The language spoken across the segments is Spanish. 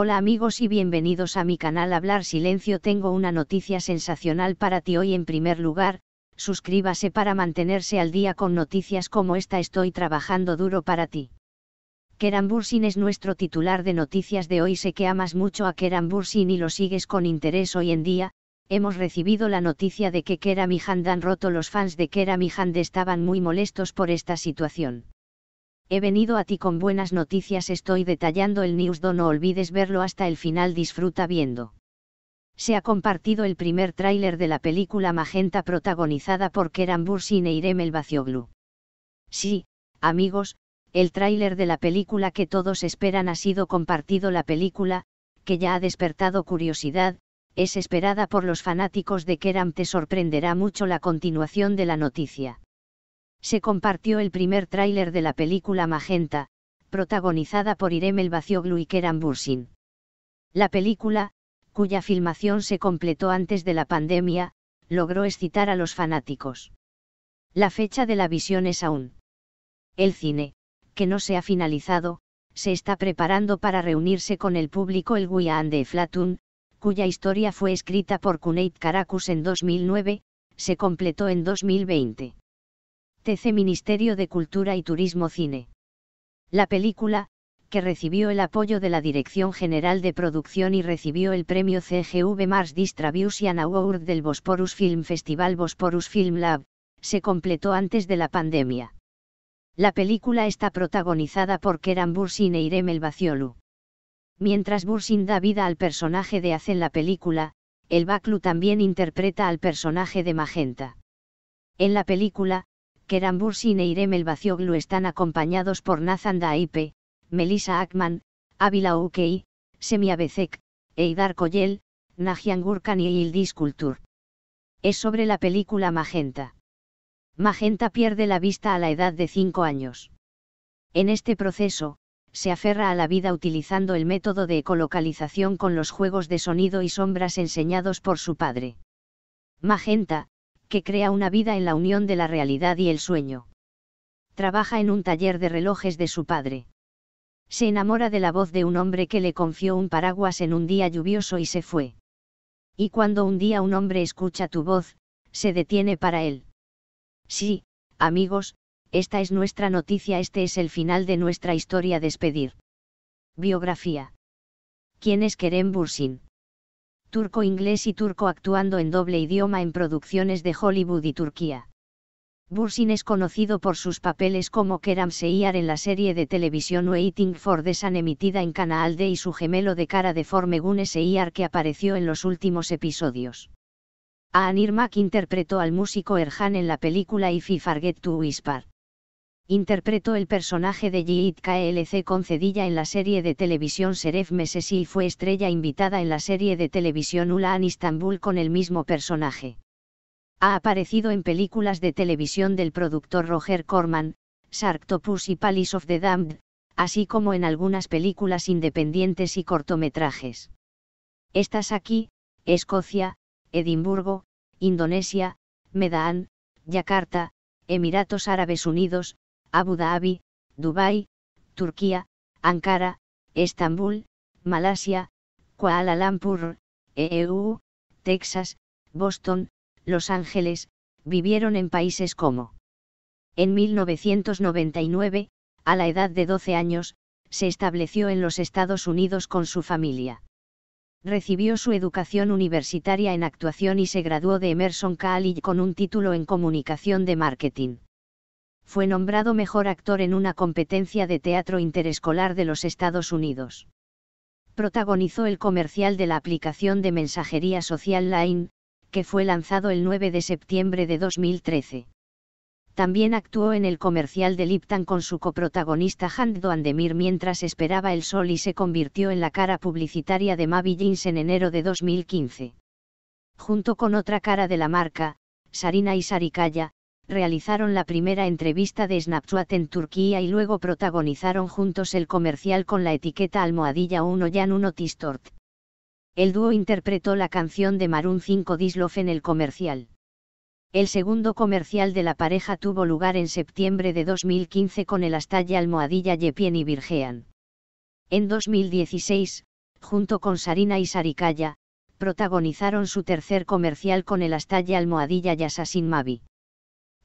Hola amigos y bienvenidos a mi canal Hablar Silencio. Tengo una noticia sensacional para ti hoy en primer lugar, suscríbase para mantenerse al día con noticias como esta estoy trabajando duro para ti. Keran Bursin es nuestro titular de noticias de hoy. Sé que amas mucho a Keran Bursin y lo sigues con interés hoy en día. Hemos recibido la noticia de que Kerami Hand Han roto. Los fans de Kerami Hand estaban muy molestos por esta situación. He venido a ti con buenas noticias, estoy detallando el news, no olvides verlo hasta el final, disfruta viendo. Se ha compartido el primer tráiler de la película Magenta protagonizada por Keram Bursi y e Neirem El Bacioglu. Sí, amigos, el tráiler de la película que todos esperan ha sido compartido la película, que ya ha despertado curiosidad, es esperada por los fanáticos de Keram te sorprenderá mucho la continuación de la noticia se compartió el primer tráiler de la película Magenta, protagonizada por Irem El Bacioglu y Keran Bursin. La película, cuya filmación se completó antes de la pandemia, logró excitar a los fanáticos. La fecha de la visión es aún. El cine, que no se ha finalizado, se está preparando para reunirse con el público el Guyan de Flatun, cuya historia fue escrita por Cuneit Karakus en 2009, se completó en 2020. Ministerio de Cultura y Turismo Cine. La película, que recibió el apoyo de la Dirección General de Producción y recibió el premio CGV Mars Distribution Award del Bosporus Film Festival Bosporus Film Lab, se completó antes de la pandemia. La película está protagonizada por Keran Bursin e Irem Elbaciolu. Mientras Bursin da vida al personaje de Az en la película, el baklu también interpreta al personaje de Magenta. En la película, Kerambursin e Irem Bacioglu están acompañados por nazanda Daipe, Melissa Ackman, Ávila Ukei, Semi Eidar Koyel, Najian Gurkan y Yildiz Kultur. Es sobre la película Magenta. Magenta pierde la vista a la edad de 5 años. En este proceso, se aferra a la vida utilizando el método de ecolocalización con los juegos de sonido y sombras enseñados por su padre. Magenta, que crea una vida en la unión de la realidad y el sueño. Trabaja en un taller de relojes de su padre. Se enamora de la voz de un hombre que le confió un paraguas en un día lluvioso y se fue. Y cuando un día un hombre escucha tu voz, se detiene para él. Sí, amigos, esta es nuestra noticia, este es el final de nuestra historia despedir. Biografía. ¿Quién es Kerem Bursin? turco inglés y turco actuando en doble idioma en producciones de Hollywood y Turquía. Bursin es conocido por sus papeles como Keram Seyar en la serie de televisión Waiting for the emitida en Canal D y su gemelo de cara deforme Gune Seyar que apareció en los últimos episodios. Anir Mack interpretó al músico Erhan en la película If I Forget to Whisper. Interpretó el personaje de Yiit KLC con Cedilla en la serie de televisión Seref Mesesi y fue estrella invitada en la serie de televisión Ulaan Istanbul con el mismo personaje. Ha aparecido en películas de televisión del productor Roger Corman, Sarktopus y Palace of the Damned, así como en algunas películas independientes y cortometrajes. Estás aquí, Escocia, Edimburgo, Indonesia, Medan, Yakarta, Emiratos Árabes Unidos, Abu Dhabi, Dubái, Turquía, Ankara, Estambul, Malasia, Kuala Lumpur, EU, Texas, Boston, Los Ángeles, vivieron en países como. En 1999, a la edad de 12 años, se estableció en los Estados Unidos con su familia. Recibió su educación universitaria en actuación y se graduó de Emerson College con un título en comunicación de marketing fue nombrado mejor actor en una competencia de teatro interescolar de los Estados Unidos. Protagonizó el comercial de la aplicación de mensajería social Line, que fue lanzado el 9 de septiembre de 2013. También actuó en el comercial de Lipton con su coprotagonista Hand Andemir mientras esperaba el sol y se convirtió en la cara publicitaria de Mavi Jeans en enero de 2015. Junto con otra cara de la marca, Sarina y realizaron la primera entrevista de Snapchat en Turquía y luego protagonizaron juntos el comercial con la etiqueta almohadilla 1 Jan 1 Tistort. El dúo interpretó la canción de Maroon 5 Dislof en el comercial. El segundo comercial de la pareja tuvo lugar en septiembre de 2015 con el Astalla Almohadilla Yepien y Virgean. En 2016, junto con Sarina y Sarikaya, protagonizaron su tercer comercial con el Astalla Almohadilla Yasasin Mavi.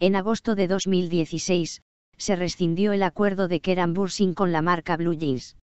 En agosto de 2016, se rescindió el acuerdo de Keran Bursin con la marca Blue Jeans.